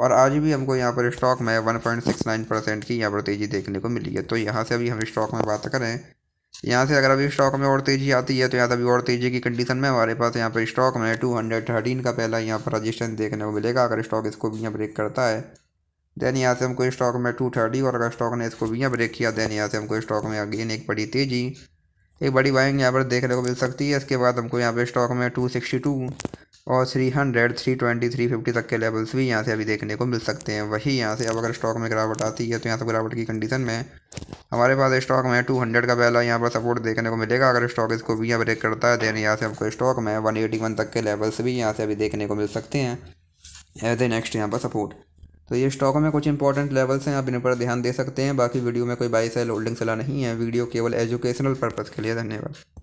और आज भी हमको यहाँ पर स्टॉक में 1.69 परसेंट की यहाँ पर तेज़ी देखने को मिली है तो यहाँ से अभी हम स्टॉक में बात करें यहाँ से अगर अभी स्टॉक में और तेज़ी आती है तो यहाँ अभी और तेज़ी की कंडीशन में हमारे पास यहाँ पर स्टॉक में टू का पहला यहाँ पर रजिस्टेंस देखने को मिलेगा अगर स्टॉक इसको भी यहाँ ब्रेक करता है देन यहाँ से हमको स्टॉक में टू थर्टी और अगर स्टॉक ने इसको भी यहाँ ब्रेक किया देन यहाँ से हमको स्टॉक में अगेन एक बड़ी तेज़ी एक बड़ी बाइंग यहाँ पर देखने को मिल सकती है इसके बाद हमको यहाँ पर स्टॉक में टू सिक्सटी टू और three hundred three twenty three fifty तक के लेवल्स भी यहाँ से अभी देखने को मिल सकते हैं वही यहाँ से अब अगर स्टॉक में गिरावट आती है तो यहाँ से गिरावट की कंडीशन में हमारे पास स्टॉक में टू हंड्रेड का पहला यहाँ पर सपोर्ट देखने को मिलेगा अगर स्टॉक इसको भी यहाँ ब्रेक करता है देन यहाँ से आपको स्टॉक में वन एटी वन तक के लेवल्स भी यहाँ से अभी देखने को मिल सकते हैं एज ए नेक्स्ट यहाँ पर सपोर्ट तो ये स्टॉक में कुछ इंपॉर्टेंट लेवल्स हैं आप इन पर ध्यान दे सकते हैं बाकी वीडियो में कोई बाई सेल होल्डिंग सलाह नहीं है वीडियो केवल एजुकेशनल पर्पज़ के लिए धन्यवाद